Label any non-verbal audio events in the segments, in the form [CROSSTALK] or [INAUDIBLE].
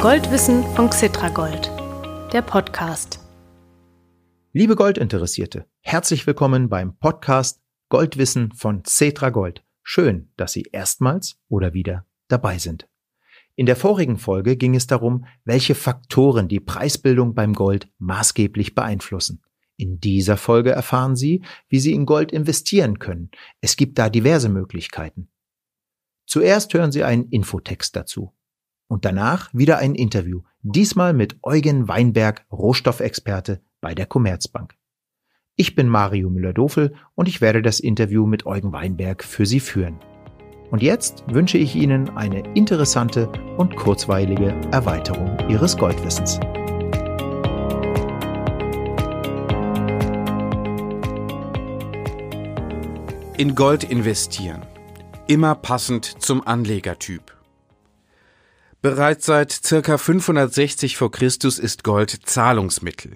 Goldwissen von Xitragold, der Podcast. Liebe Goldinteressierte, herzlich willkommen beim Podcast Goldwissen von Xetragold. Schön, dass Sie erstmals oder wieder dabei sind. In der vorigen Folge ging es darum, welche Faktoren die Preisbildung beim Gold maßgeblich beeinflussen. In dieser Folge erfahren Sie, wie Sie in Gold investieren können. Es gibt da diverse Möglichkeiten. Zuerst hören Sie einen Infotext dazu und danach wieder ein Interview, diesmal mit Eugen Weinberg, Rohstoffexperte bei der Commerzbank. Ich bin Mario Müller-Dofel und ich werde das Interview mit Eugen Weinberg für Sie führen. Und jetzt wünsche ich Ihnen eine interessante und kurzweilige Erweiterung Ihres Goldwissens. In Gold investieren. Immer passend zum Anlegertyp. Bereits seit circa 560 vor Christus ist Gold Zahlungsmittel.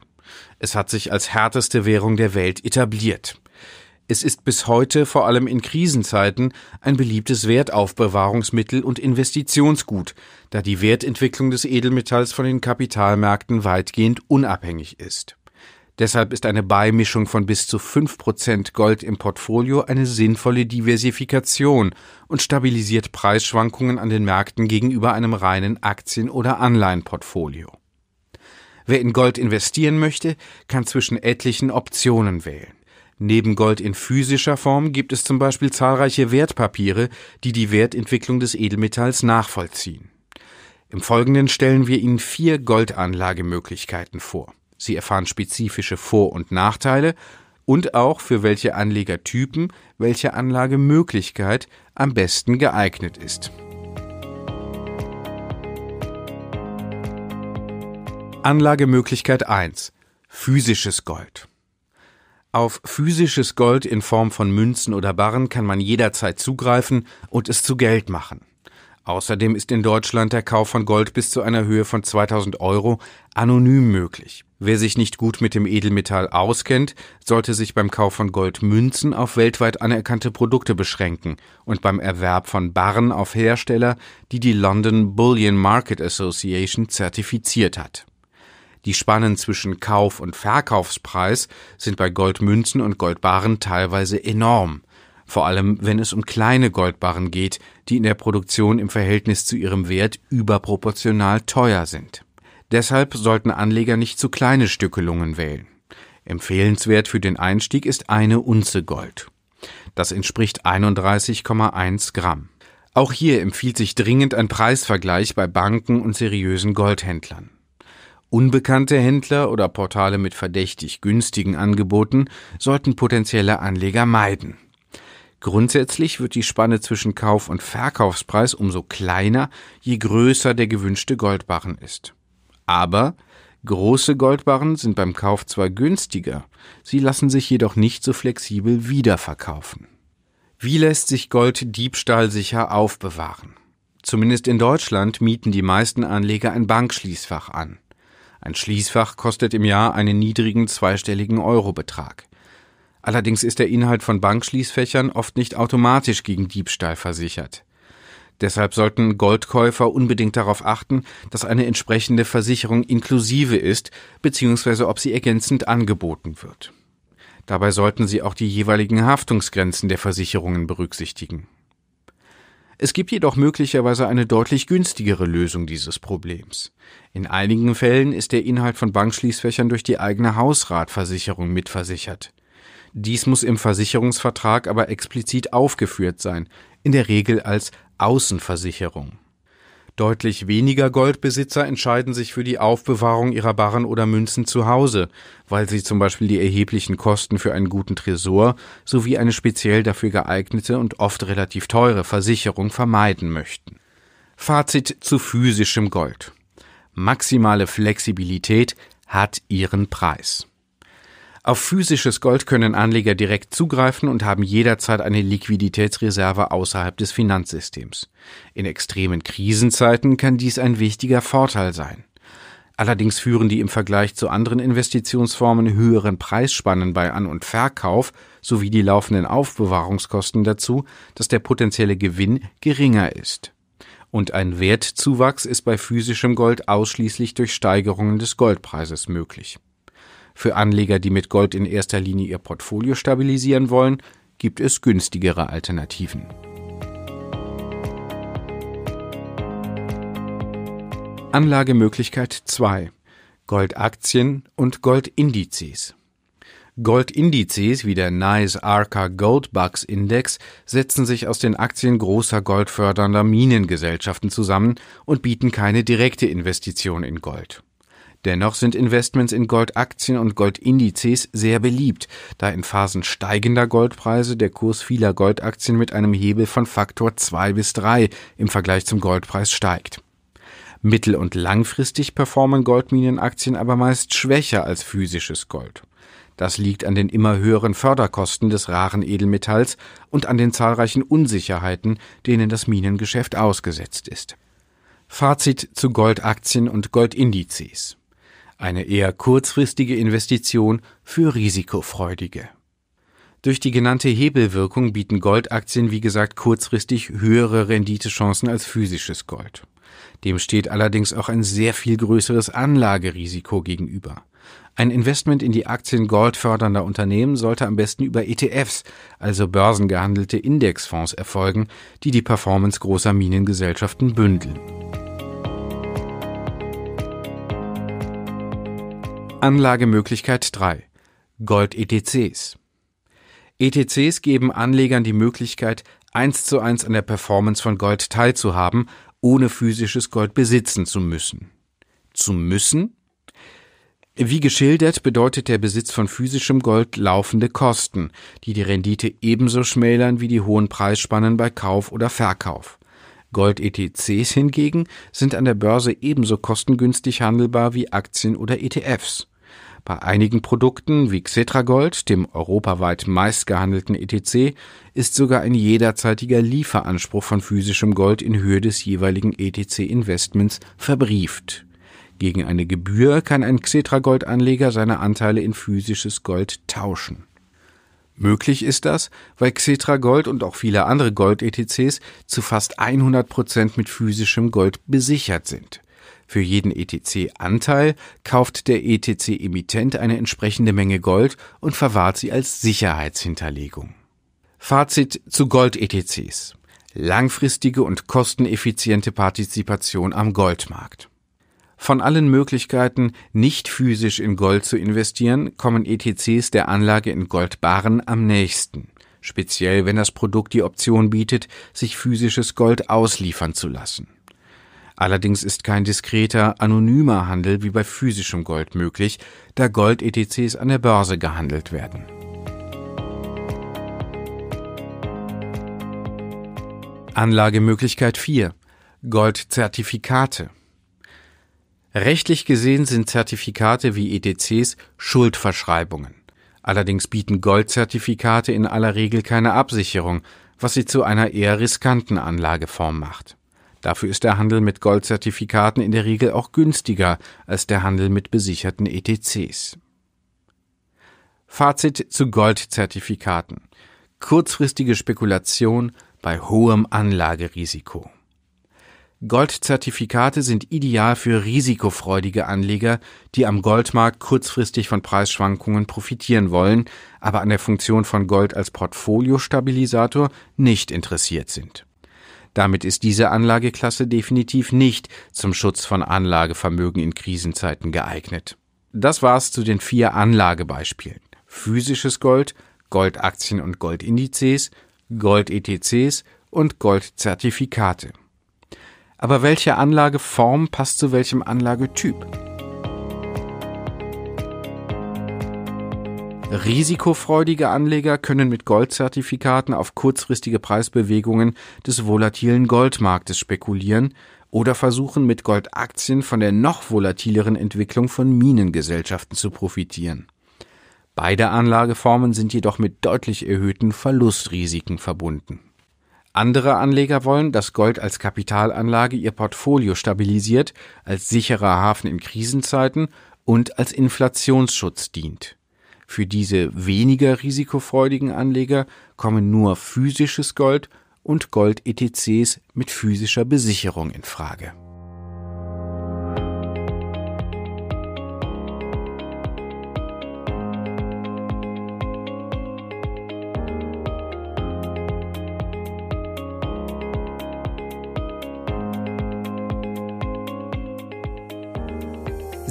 Es hat sich als härteste Währung der Welt etabliert. Es ist bis heute, vor allem in Krisenzeiten, ein beliebtes Wertaufbewahrungsmittel und Investitionsgut, da die Wertentwicklung des Edelmetalls von den Kapitalmärkten weitgehend unabhängig ist Deshalb ist eine Beimischung von bis zu 5% Gold im Portfolio eine sinnvolle Diversifikation und stabilisiert Preisschwankungen an den Märkten gegenüber einem reinen Aktien- oder Anleihenportfolio. Wer in Gold investieren möchte, kann zwischen etlichen Optionen wählen. Neben Gold in physischer Form gibt es zum Beispiel zahlreiche Wertpapiere, die die Wertentwicklung des Edelmetalls nachvollziehen. Im Folgenden stellen wir Ihnen vier Goldanlagemöglichkeiten vor. Sie erfahren spezifische Vor- und Nachteile und auch für welche Anlegertypen welche Anlagemöglichkeit am besten geeignet ist. Anlagemöglichkeit 1. Physisches Gold. Auf physisches Gold in Form von Münzen oder Barren kann man jederzeit zugreifen und es zu Geld machen. Außerdem ist in Deutschland der Kauf von Gold bis zu einer Höhe von 2000 Euro anonym möglich. Wer sich nicht gut mit dem Edelmetall auskennt, sollte sich beim Kauf von Goldmünzen auf weltweit anerkannte Produkte beschränken und beim Erwerb von Barren auf Hersteller, die die London Bullion Market Association zertifiziert hat. Die Spannen zwischen Kauf- und Verkaufspreis sind bei Goldmünzen und Goldbarren teilweise enorm vor allem wenn es um kleine Goldbarren geht, die in der Produktion im Verhältnis zu ihrem Wert überproportional teuer sind. Deshalb sollten Anleger nicht zu kleine Stückelungen wählen. Empfehlenswert für den Einstieg ist eine Unze Gold. Das entspricht 31,1 Gramm. Auch hier empfiehlt sich dringend ein Preisvergleich bei Banken und seriösen Goldhändlern. Unbekannte Händler oder Portale mit verdächtig günstigen Angeboten sollten potenzielle Anleger meiden. Grundsätzlich wird die Spanne zwischen Kauf- und Verkaufspreis umso kleiner, je größer der gewünschte Goldbarren ist. Aber große Goldbarren sind beim Kauf zwar günstiger, sie lassen sich jedoch nicht so flexibel wiederverkaufen. Wie lässt sich Gold diebstahlsicher aufbewahren? Zumindest in Deutschland mieten die meisten Anleger ein Bankschließfach an. Ein Schließfach kostet im Jahr einen niedrigen zweistelligen Eurobetrag. Allerdings ist der Inhalt von Bankschließfächern oft nicht automatisch gegen Diebstahl versichert. Deshalb sollten Goldkäufer unbedingt darauf achten, dass eine entsprechende Versicherung inklusive ist, beziehungsweise ob sie ergänzend angeboten wird. Dabei sollten sie auch die jeweiligen Haftungsgrenzen der Versicherungen berücksichtigen. Es gibt jedoch möglicherweise eine deutlich günstigere Lösung dieses Problems. In einigen Fällen ist der Inhalt von Bankschließfächern durch die eigene Hausratversicherung mitversichert. Dies muss im Versicherungsvertrag aber explizit aufgeführt sein, in der Regel als Außenversicherung. Deutlich weniger Goldbesitzer entscheiden sich für die Aufbewahrung ihrer Barren oder Münzen zu Hause, weil sie zum Beispiel die erheblichen Kosten für einen guten Tresor sowie eine speziell dafür geeignete und oft relativ teure Versicherung vermeiden möchten. Fazit zu physischem Gold. Maximale Flexibilität hat ihren Preis. Auf physisches Gold können Anleger direkt zugreifen und haben jederzeit eine Liquiditätsreserve außerhalb des Finanzsystems. In extremen Krisenzeiten kann dies ein wichtiger Vorteil sein. Allerdings führen die im Vergleich zu anderen Investitionsformen höheren Preisspannen bei An- und Verkauf sowie die laufenden Aufbewahrungskosten dazu, dass der potenzielle Gewinn geringer ist. Und ein Wertzuwachs ist bei physischem Gold ausschließlich durch Steigerungen des Goldpreises möglich. Für Anleger, die mit Gold in erster Linie ihr Portfolio stabilisieren wollen, gibt es günstigere Alternativen. Anlagemöglichkeit 2. Goldaktien und Goldindizes. Goldindizes wie der Nice Arca Gold Bucks Index setzen sich aus den Aktien großer goldfördernder Minengesellschaften zusammen und bieten keine direkte Investition in Gold. Dennoch sind Investments in Goldaktien und Goldindizes sehr beliebt, da in Phasen steigender Goldpreise der Kurs vieler Goldaktien mit einem Hebel von Faktor 2 bis 3 im Vergleich zum Goldpreis steigt. Mittel- und langfristig performen Goldminenaktien aber meist schwächer als physisches Gold. Das liegt an den immer höheren Förderkosten des raren Edelmetalls und an den zahlreichen Unsicherheiten, denen das Minengeschäft ausgesetzt ist. Fazit zu Goldaktien und Goldindizes eine eher kurzfristige Investition für Risikofreudige. Durch die genannte Hebelwirkung bieten Goldaktien, wie gesagt, kurzfristig höhere Renditechancen als physisches Gold. Dem steht allerdings auch ein sehr viel größeres Anlagerisiko gegenüber. Ein Investment in die Aktien goldfördernder Unternehmen sollte am besten über ETFs, also börsengehandelte Indexfonds, erfolgen, die die Performance großer Minengesellschaften bündeln. Anlagemöglichkeit 3 Gold-ETCs ETCs geben Anlegern die Möglichkeit, eins zu eins an der Performance von Gold teilzuhaben, ohne physisches Gold besitzen zu müssen. Zu müssen? Wie geschildert bedeutet der Besitz von physischem Gold laufende Kosten, die die Rendite ebenso schmälern wie die hohen Preisspannen bei Kauf oder Verkauf. Gold-ETCs hingegen sind an der Börse ebenso kostengünstig handelbar wie Aktien oder ETFs. Bei einigen Produkten wie Xetragold, dem europaweit meistgehandelten ETC, ist sogar ein jederzeitiger Lieferanspruch von physischem Gold in Höhe des jeweiligen ETC-Investments verbrieft. Gegen eine Gebühr kann ein Xetragold-Anleger seine Anteile in physisches Gold tauschen. Möglich ist das, weil Xetra Gold und auch viele andere Gold-ETCs zu fast 100 Prozent mit physischem Gold besichert sind. Für jeden ETC-Anteil kauft der ETC-Emittent eine entsprechende Menge Gold und verwahrt sie als Sicherheitshinterlegung. Fazit zu Gold-ETCs. Langfristige und kosteneffiziente Partizipation am Goldmarkt. Von allen Möglichkeiten, nicht physisch in Gold zu investieren, kommen ETCs der Anlage in Goldbarren am nächsten, speziell wenn das Produkt die Option bietet, sich physisches Gold ausliefern zu lassen. Allerdings ist kein diskreter, anonymer Handel wie bei physischem Gold möglich, da Gold-ETCs an der Börse gehandelt werden. Anlagemöglichkeit 4. Goldzertifikate. Rechtlich gesehen sind Zertifikate wie ETCs Schuldverschreibungen. Allerdings bieten Goldzertifikate in aller Regel keine Absicherung, was sie zu einer eher riskanten Anlageform macht. Dafür ist der Handel mit Goldzertifikaten in der Regel auch günstiger als der Handel mit besicherten ETCs. Fazit zu Goldzertifikaten. Kurzfristige Spekulation bei hohem Anlagerisiko. Goldzertifikate sind ideal für risikofreudige Anleger, die am Goldmarkt kurzfristig von Preisschwankungen profitieren wollen, aber an der Funktion von Gold als Portfoliostabilisator nicht interessiert sind. Damit ist diese Anlageklasse definitiv nicht zum Schutz von Anlagevermögen in Krisenzeiten geeignet. Das war's zu den vier Anlagebeispielen. Physisches Gold, Goldaktien und Goldindizes, Gold-ETCs und Goldzertifikate. Aber welche Anlageform passt zu welchem Anlagetyp? Risikofreudige Anleger können mit Goldzertifikaten auf kurzfristige Preisbewegungen des volatilen Goldmarktes spekulieren oder versuchen mit Goldaktien von der noch volatileren Entwicklung von Minengesellschaften zu profitieren. Beide Anlageformen sind jedoch mit deutlich erhöhten Verlustrisiken verbunden. Andere Anleger wollen, dass Gold als Kapitalanlage ihr Portfolio stabilisiert, als sicherer Hafen in Krisenzeiten und als Inflationsschutz dient. Für diese weniger risikofreudigen Anleger kommen nur physisches Gold und Gold-ETCs mit physischer Besicherung in Frage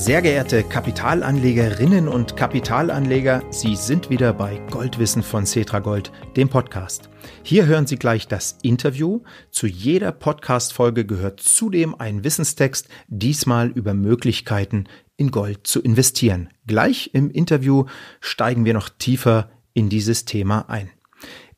Sehr geehrte Kapitalanlegerinnen und Kapitalanleger, Sie sind wieder bei Goldwissen von Cetra Gold, dem Podcast. Hier hören Sie gleich das Interview. Zu jeder Podcast-Folge gehört zudem ein Wissenstext, diesmal über Möglichkeiten in Gold zu investieren. Gleich im Interview steigen wir noch tiefer in dieses Thema ein.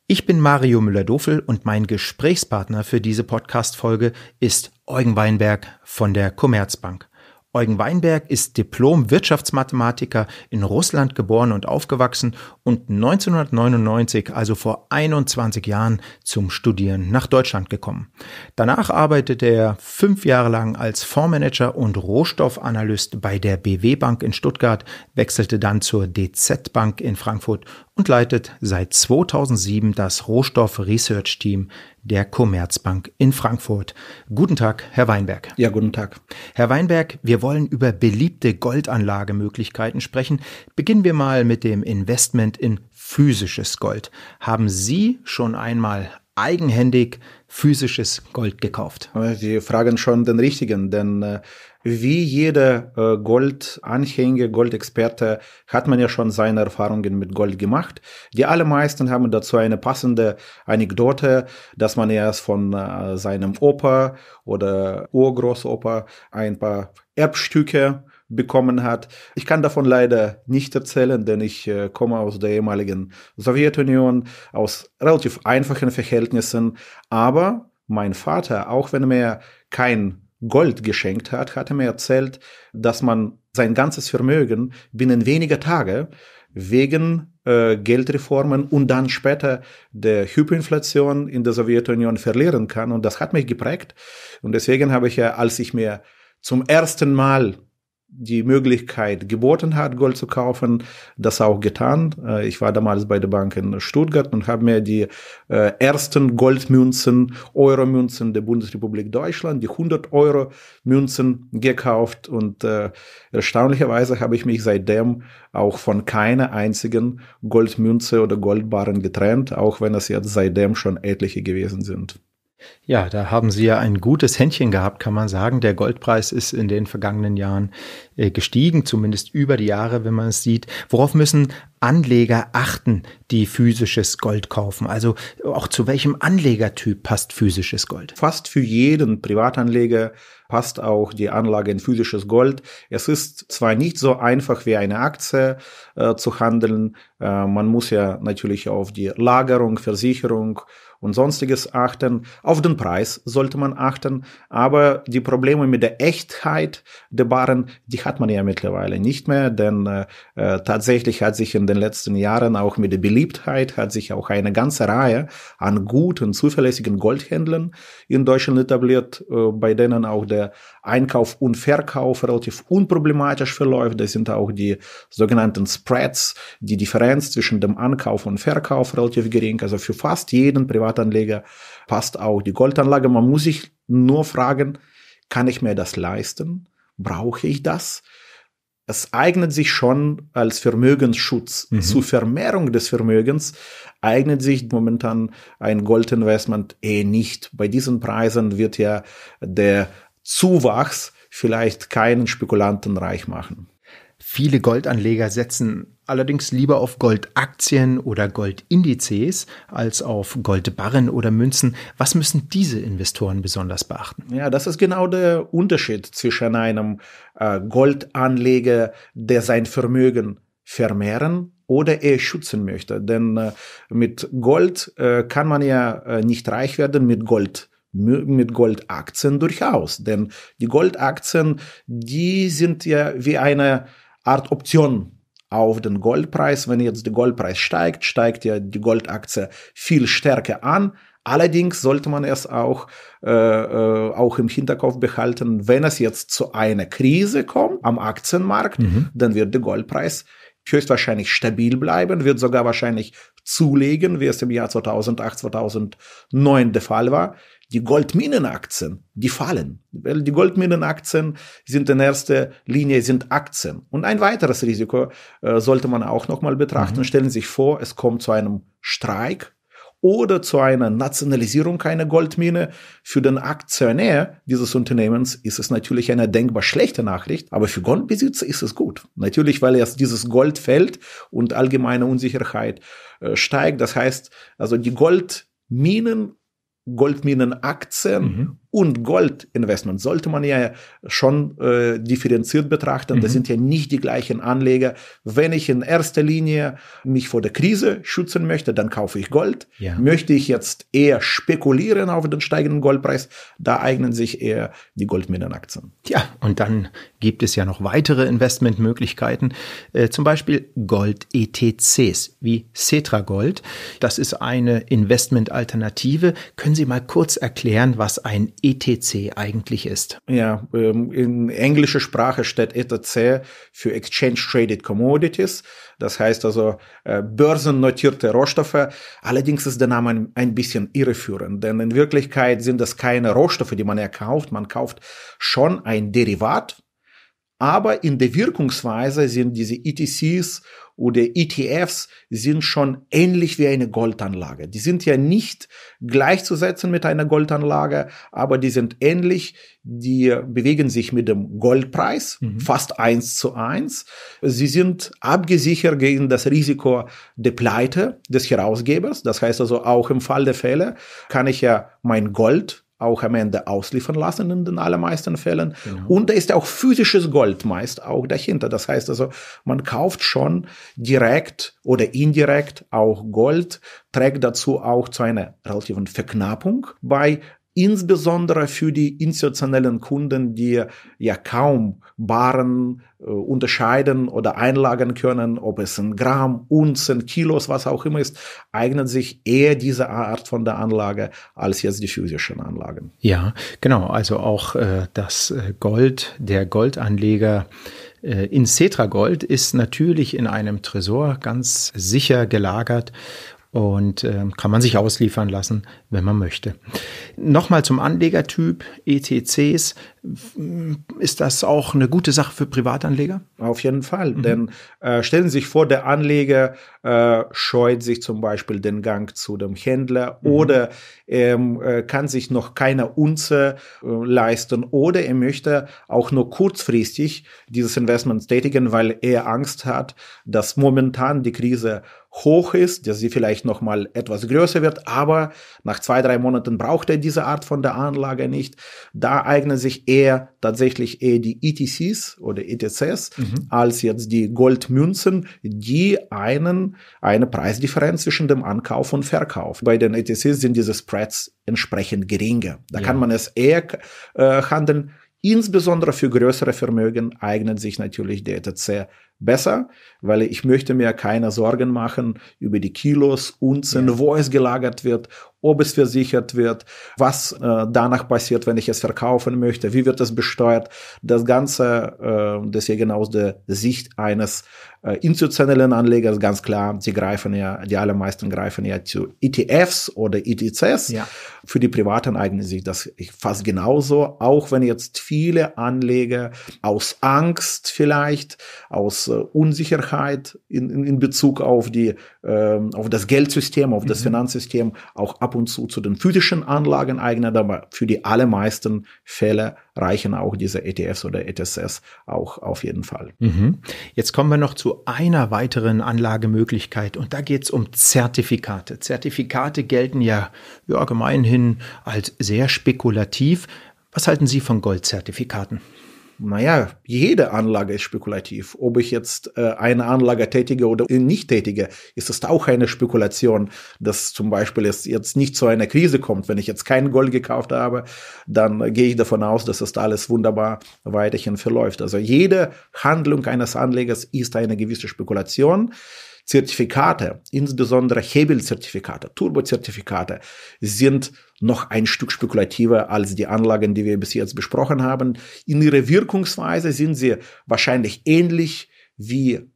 Ich bin Mario Müller-Dofel und mein Gesprächspartner für diese Podcast-Folge ist Eugen Weinberg von der Commerzbank. Eugen Weinberg ist Diplom-Wirtschaftsmathematiker in Russland geboren und aufgewachsen und 1999, also vor 21 Jahren, zum Studieren nach Deutschland gekommen. Danach arbeitete er fünf Jahre lang als Fondsmanager und Rohstoffanalyst bei der BW Bank in Stuttgart, wechselte dann zur DZ Bank in Frankfurt und leitet seit 2007 das Rohstoff Research Team der Commerzbank in Frankfurt. Guten Tag, Herr Weinberg. Ja, guten Tag. Herr Weinberg, wir wollen über beliebte Goldanlagemöglichkeiten sprechen. Beginnen wir mal mit dem Investment in physisches Gold. Haben Sie schon einmal eigenhändig physisches Gold gekauft? Äh, Sie fragen schon den richtigen, denn äh wie jeder äh, Goldanhänger, Goldexperte hat man ja schon seine Erfahrungen mit Gold gemacht. Die allermeisten haben dazu eine passende Anekdote, dass man erst von äh, seinem Opa oder Urgroßopa ein paar Erbstücke bekommen hat. Ich kann davon leider nicht erzählen, denn ich äh, komme aus der ehemaligen Sowjetunion, aus relativ einfachen Verhältnissen. Aber mein Vater, auch wenn er kein Gold geschenkt hat, hat er mir erzählt, dass man sein ganzes Vermögen binnen weniger Tage wegen äh, Geldreformen und dann später der Hyperinflation in der Sowjetunion verlieren kann. Und das hat mich geprägt. Und deswegen habe ich ja, als ich mir zum ersten Mal die Möglichkeit geboten hat, Gold zu kaufen, das auch getan. Äh, ich war damals bei der Bank in Stuttgart und habe mir die äh, ersten Goldmünzen, Euro-Münzen der Bundesrepublik Deutschland, die 100-Euro-Münzen gekauft und äh, erstaunlicherweise habe ich mich seitdem auch von keiner einzigen Goldmünze oder Goldbarren getrennt, auch wenn es jetzt seitdem schon etliche gewesen sind. Ja, da haben Sie ja ein gutes Händchen gehabt, kann man sagen. Der Goldpreis ist in den vergangenen Jahren äh, gestiegen, zumindest über die Jahre, wenn man es sieht. Worauf müssen Anleger achten, die physisches Gold kaufen? Also auch zu welchem Anlegertyp passt physisches Gold? Fast für jeden Privatanleger passt auch die Anlage in physisches Gold. Es ist zwar nicht so einfach wie eine Aktie äh, zu handeln, äh, man muss ja natürlich auf die Lagerung, Versicherung und sonstiges achten. Auf den Preis sollte man achten, aber die Probleme mit der Echtheit der Waren, die hat man ja mittlerweile nicht mehr, denn äh, äh tatsächlich hat sich in in den letzten Jahren auch mit der Beliebtheit hat sich auch eine ganze Reihe an guten, zuverlässigen Goldhändlern in Deutschland etabliert, äh, bei denen auch der Einkauf und Verkauf relativ unproblematisch verläuft. Das sind auch die sogenannten Spreads, die Differenz zwischen dem Ankauf und Verkauf relativ gering. Also für fast jeden Privatanleger passt auch die Goldanlage. Man muss sich nur fragen, kann ich mir das leisten? Brauche ich das? es eignet sich schon als Vermögensschutz. Mhm. Zur Vermehrung des Vermögens eignet sich momentan ein Goldinvestment eh nicht. Bei diesen Preisen wird ja der Zuwachs vielleicht keinen Spekulanten reich machen. Viele Goldanleger setzen allerdings lieber auf Goldaktien oder Goldindizes als auf Goldbarren oder Münzen. Was müssen diese Investoren besonders beachten? Ja, das ist genau der Unterschied zwischen einem äh, Goldanleger, der sein Vermögen vermehren oder er schützen möchte. Denn äh, mit Gold äh, kann man ja äh, nicht reich werden, mit Gold mit Goldaktien durchaus, denn die Goldaktien, die sind ja wie eine Art Option auf den Goldpreis. Wenn jetzt der Goldpreis steigt, steigt ja die Goldaktie viel stärker an. Allerdings sollte man es auch, äh, äh, auch im Hinterkopf behalten, wenn es jetzt zu einer Krise kommt am Aktienmarkt, mhm. dann wird der Goldpreis höchstwahrscheinlich stabil bleiben, wird sogar wahrscheinlich zulegen, wie es im Jahr 2008, 2009 der Fall war die Goldminenaktien, die fallen. Weil die Goldminenaktien sind in erster Linie sind Aktien. Und ein weiteres Risiko äh, sollte man auch nochmal betrachten. Mhm. Stellen Sie sich vor, es kommt zu einem Streik oder zu einer Nationalisierung einer Goldmine. Für den Aktionär dieses Unternehmens ist es natürlich eine denkbar schlechte Nachricht, aber für Goldbesitzer ist es gut. Natürlich, weil erst dieses Gold fällt und allgemeine Unsicherheit äh, steigt. Das heißt, also die Goldminen Goldminenaktien mhm und Goldinvestment sollte man ja schon äh, differenziert betrachten. Mhm. Das sind ja nicht die gleichen Anleger. Wenn ich in erster Linie mich vor der Krise schützen möchte, dann kaufe ich Gold. Ja. Möchte ich jetzt eher spekulieren auf den steigenden Goldpreis, da eignen sich eher die Goldminenaktien. Ja, und dann gibt es ja noch weitere Investmentmöglichkeiten, äh, zum Beispiel Gold-ETCs wie Cetra Gold. Das ist eine Investmentalternative. Können Sie mal kurz erklären, was ein ETC eigentlich ist. Ja, ähm, in englischer Sprache steht ETC für Exchange Traded Commodities. Das heißt also äh, börsennotierte Rohstoffe. Allerdings ist der Name ein bisschen irreführend, denn in Wirklichkeit sind das keine Rohstoffe, die man erkauft. Man kauft schon ein Derivat aber in der Wirkungsweise sind diese ETCs oder ETFs sind schon ähnlich wie eine Goldanlage. Die sind ja nicht gleichzusetzen mit einer Goldanlage, aber die sind ähnlich. Die bewegen sich mit dem Goldpreis mhm. fast eins zu eins. Sie sind abgesichert gegen das Risiko der Pleite des Herausgebers. Das heißt also auch im Fall der Fälle kann ich ja mein Gold auch am Ende ausliefern lassen in den allermeisten Fällen. Genau. Und da ist auch physisches Gold meist auch dahinter. Das heißt also, man kauft schon direkt oder indirekt auch Gold, trägt dazu auch zu einer relativen Verknappung bei insbesondere für die institutionellen Kunden, die ja kaum Baren äh, unterscheiden oder einlagern können, ob es in Gramm, Unzen, Kilos, was auch immer ist, eignen sich eher diese Art von der Anlage als jetzt die physischen Anlagen. Ja, genau. Also auch äh, das äh, Gold, der Goldanleger äh, in Cetra Gold ist natürlich in einem Tresor ganz sicher gelagert und äh, kann man sich ausliefern lassen, wenn man möchte. Nochmal zum Anlegertyp ETCs. Ist das auch eine gute Sache für Privatanleger? Auf jeden Fall, mhm. denn äh, stellen Sie sich vor, der Anleger äh, scheut sich zum Beispiel den Gang zu dem Händler mhm. oder ähm, äh, kann sich noch keine Unze äh, leisten oder er möchte auch nur kurzfristig dieses Investment tätigen, weil er Angst hat, dass momentan die Krise hoch ist, dass sie vielleicht noch mal etwas größer wird, aber nach zwei, drei Monaten braucht er diese Art von der Anlage nicht. Da eignen sich eher tatsächlich eher die ETCs oder ETCs mhm. als jetzt die Goldmünzen, die einen, eine Preisdifferenz zwischen dem Ankauf und Verkauf. Bei den ETCs sind diese Spreads entsprechend geringer. Da ja. kann man es eher äh, handeln. Insbesondere für größere Vermögen eignet sich natürlich der ETC besser, weil ich möchte mir keine Sorgen machen über die Kilos, Unzen, ja. wo es gelagert wird ob es versichert wird, was äh, danach passiert, wenn ich es verkaufen möchte, wie wird es besteuert. Das Ganze, äh, deswegen aus der Sicht eines äh, institutionellen Anlegers ganz klar, sie greifen ja, die allermeisten greifen ja zu ETFs oder ETCs. Ja. Für die Privaten eignen sich das fast genauso, auch wenn jetzt viele Anleger aus Angst vielleicht, aus äh, Unsicherheit in, in, in Bezug auf die ähm, auf das Geldsystem, auf das mhm. Finanzsystem, auch ab und zu zu den physischen Anlagen eignet, aber für die allermeisten Fälle reichen auch diese ETFs oder ETSS auch auf jeden Fall. Mhm. Jetzt kommen wir noch zu einer weiteren Anlagemöglichkeit und da geht es um Zertifikate. Zertifikate gelten ja, ja gemeinhin als sehr spekulativ. Was halten Sie von Goldzertifikaten? naja, jede Anlage ist spekulativ. Ob ich jetzt äh, eine Anlage tätige oder nicht tätige, ist es auch eine Spekulation, dass zum Beispiel es jetzt nicht zu einer Krise kommt. Wenn ich jetzt kein Gold gekauft habe, dann gehe ich davon aus, dass das alles wunderbar weiterhin verläuft. Also jede Handlung eines Anlegers ist eine gewisse Spekulation. Zertifikate, insbesondere Hebelzertifikate, Turbozertifikate, sind noch ein Stück spekulativer als die Anlagen, die wir bis jetzt besprochen haben. In ihrer Wirkungsweise sind sie wahrscheinlich ähnlich wie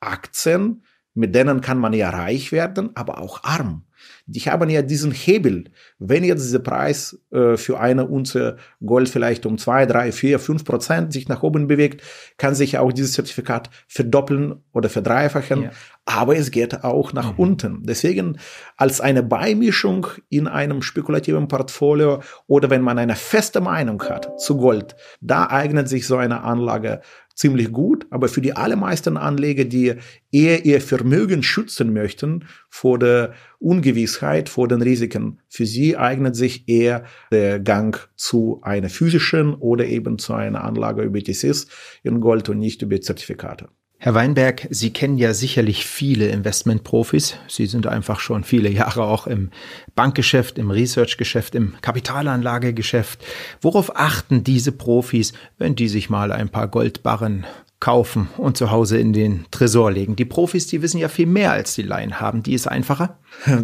Aktien, mit denen kann man ja reich werden, aber auch arm. Die haben ja diesen Hebel. Wenn jetzt der Preis äh, für eine Unze Gold vielleicht um 2, 3, 4, 5 Prozent sich nach oben bewegt, kann sich auch dieses Zertifikat verdoppeln oder verdreifachen. Ja. Aber es geht auch nach mhm. unten. Deswegen als eine Beimischung in einem spekulativen Portfolio oder wenn man eine feste Meinung hat zu Gold, da eignet sich so eine Anlage ziemlich gut, aber für die allermeisten Anleger, die eher ihr Vermögen schützen möchten vor der Ungewissheit, vor den Risiken, für sie eignet sich eher der Gang zu einer physischen oder eben zu einer Anlage über TCS in Gold und nicht über Zertifikate. Herr Weinberg, Sie kennen ja sicherlich viele Investmentprofis. Sie sind einfach schon viele Jahre auch im Bankgeschäft, im Researchgeschäft, im Kapitalanlagegeschäft. Worauf achten diese Profis, wenn die sich mal ein paar Goldbarren kaufen und zu Hause in den Tresor legen. Die Profis, die wissen ja viel mehr als die Laien haben. Die ist einfacher?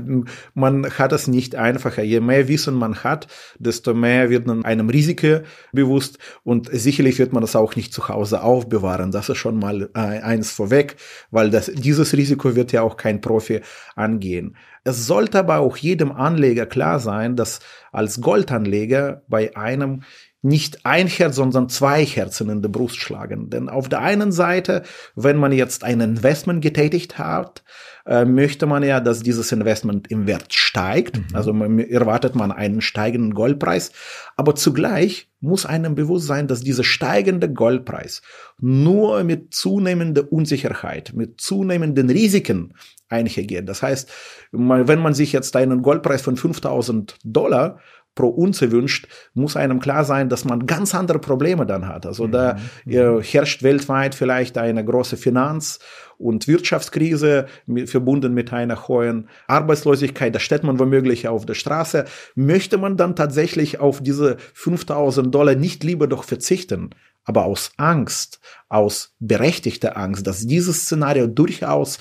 [LAUGHS] Man hat es nicht einfacher. Je mehr Wissen man hat, desto mehr wird man einem Risiko bewusst und sicherlich wird man das auch nicht zu Hause aufbewahren. Das ist schon mal äh, eins vorweg, weil das, dieses Risiko wird ja auch kein Profi angehen. Es sollte aber auch jedem Anleger klar sein, dass als Goldanleger bei einem nicht ein Herz, sondern zwei Herzen in der Brust schlagen. Denn auf der einen Seite, wenn man jetzt ein Investment getätigt hat, äh, möchte man ja, dass dieses Investment im Wert steigt. Mhm. Also man, erwartet man einen steigenden Goldpreis. Aber zugleich muss einem bewusst sein, dass dieser steigende Goldpreis nur mit zunehmender Unsicherheit, mit zunehmenden Risiken einhergeht. Das heißt, wenn man sich jetzt einen Goldpreis von 5000 Dollar pro Unze wünscht, muss einem klar sein, dass man ganz andere Probleme dann hat. Also mhm. da mhm. äh, herrscht weltweit vielleicht eine große Finanz- und Wirtschaftskrise mit, verbunden mit einer hohen Arbeitslosigkeit. Da steht man womöglich auf der Straße. Möchte man dann tatsächlich auf diese 5000 Dollar nicht lieber doch verzichten? Aber aus Angst, aus berechtigter Angst, dass dieses Szenario durchaus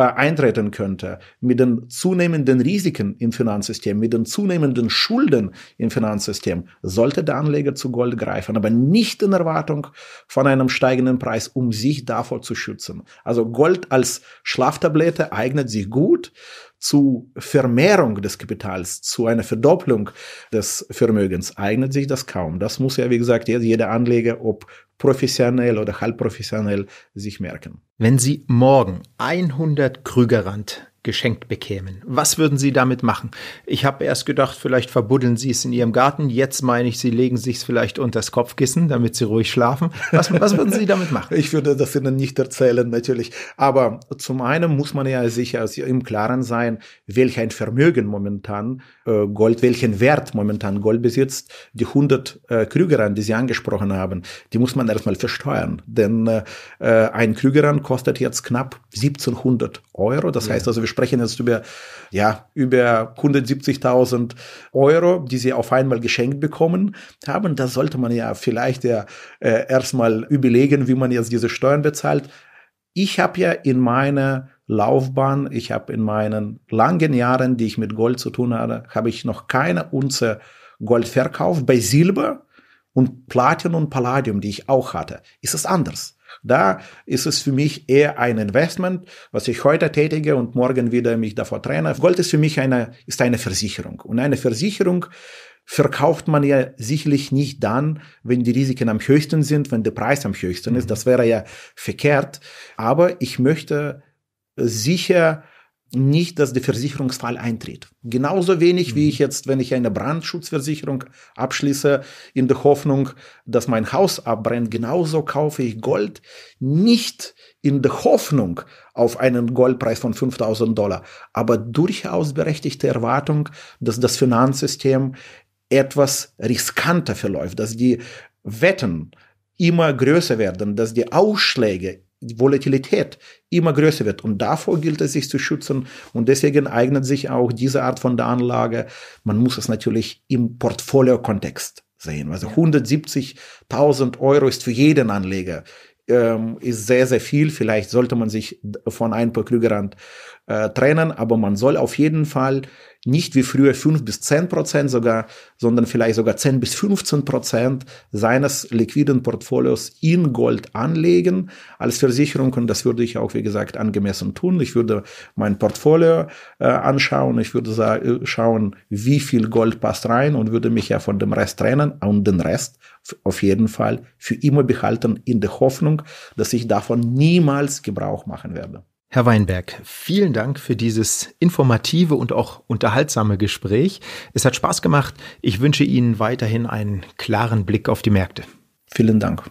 äh, eintreten könnte, mit den zunehmenden Risiken im Finanzsystem, mit den zunehmenden Schulden im Finanzsystem, sollte der Anleger zu Gold greifen, aber nicht in Erwartung von einem steigenden Preis, um sich davor zu schützen. Also Gold als Schlaftablette eignet sich gut zu Vermehrung des Kapitals, zu einer Verdopplung des Vermögens eignet sich das kaum. Das muss ja, wie gesagt, jeder Anleger, ob professionell oder halbprofessionell, sich merken. Wenn Sie morgen 100 Krügerrand geschenkt bekämen. Was würden Sie damit machen? Ich habe erst gedacht, vielleicht verbuddeln Sie es in Ihrem Garten. Jetzt meine ich, Sie legen sich es vielleicht unters Kopfkissen, damit Sie ruhig schlafen. Was, was würden Sie damit machen? [LAUGHS] Ich würde das Ihnen nicht erzählen, natürlich. Aber zum einen muss man ja sicher im Klaren sein, welch ein Vermögen momentan äh, Gold, welchen Wert momentan Gold besitzt. Die 100 äh, Krügeran, die Sie angesprochen haben, die muss man erstmal versteuern. Denn äh, äh ein Krügeran kostet jetzt knapp 1700 Euro. Das ja. heißt also, wir sprechen jetzt über, ja, über 170.000 Euro, die sie auf einmal geschenkt bekommen haben. Da sollte man ja vielleicht ja äh, erstmal überlegen, wie man jetzt diese Steuern bezahlt. Ich habe ja in meiner Laufbahn, ich habe in meinen langen Jahren, die ich mit Gold zu tun hatte, habe ich noch keine Unze Gold verkauft. Bei Silber und Platin und Palladium, die ich auch hatte, ist es anders. Da ist es für mich eher ein Investment, was ich heute tätige und morgen wieder mich davor trenne. Gold ist für mich eine, ist eine Versicherung. Und eine Versicherung verkauft man ja sicherlich nicht dann, wenn die Risiken am höchsten sind, wenn der Preis am höchsten ist. Mhm. Das wäre ja verkehrt. Aber ich möchte sicher nicht, dass der Versicherungsfall eintritt. Genauso wenig wie mhm. ich jetzt, wenn ich eine Brandschutzversicherung abschließe, in der Hoffnung, dass mein Haus abbrennt, genauso kaufe ich Gold nicht in der Hoffnung auf einen Goldpreis von 5000 Dollar, aber durchaus berechtigte Erwartung, dass das Finanzsystem etwas riskanter verläuft, dass die Wetten immer größer werden, dass die Ausschläge die Volatilität immer größer wird. Und davor gilt es, sich zu schützen. Und deswegen eignet sich auch diese Art von der Anlage. Man muss es natürlich im Portfolio-Kontext sehen. Also 170.000 Euro ist für jeden Anleger ähm, ist sehr, sehr viel. Vielleicht sollte man sich von ein paar Klügerand äh, trennen, aber man soll auf jeden Fall nicht wie früher fünf bis zehn Prozent sogar, sondern vielleicht sogar zehn bis 15 Prozent seines liquiden Portfolios in Gold anlegen als Versicherung. Und das würde ich auch, wie gesagt, angemessen tun. Ich würde mein Portfolio äh, anschauen. Ich würde sagen, äh, schauen, wie viel Gold passt rein und würde mich ja von dem Rest trennen und den Rest auf jeden Fall für immer behalten in der Hoffnung, dass ich davon niemals Gebrauch machen werde. Herr Weinberg, vielen Dank für dieses informative und auch unterhaltsame Gespräch. Es hat Spaß gemacht. Ich wünsche Ihnen weiterhin einen klaren Blick auf die Märkte. Vielen Dank.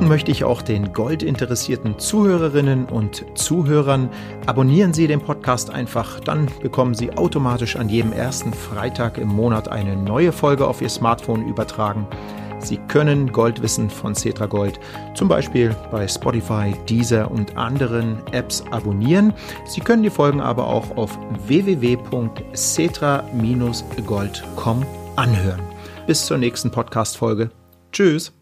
danken möchte ich auch den goldinteressierten Zuhörerinnen und Zuhörern. Abonnieren Sie den Podcast einfach, dann bekommen Sie automatisch an jedem ersten Freitag im Monat eine neue Folge auf Ihr Smartphone übertragen. Sie können Goldwissen von Cetra Gold zum Beispiel bei Spotify, Deezer und anderen Apps abonnieren. Sie können die Folgen aber auch auf www.cetra-gold.com anhören. Bis zur nächsten Podcast-Folge. Tschüss!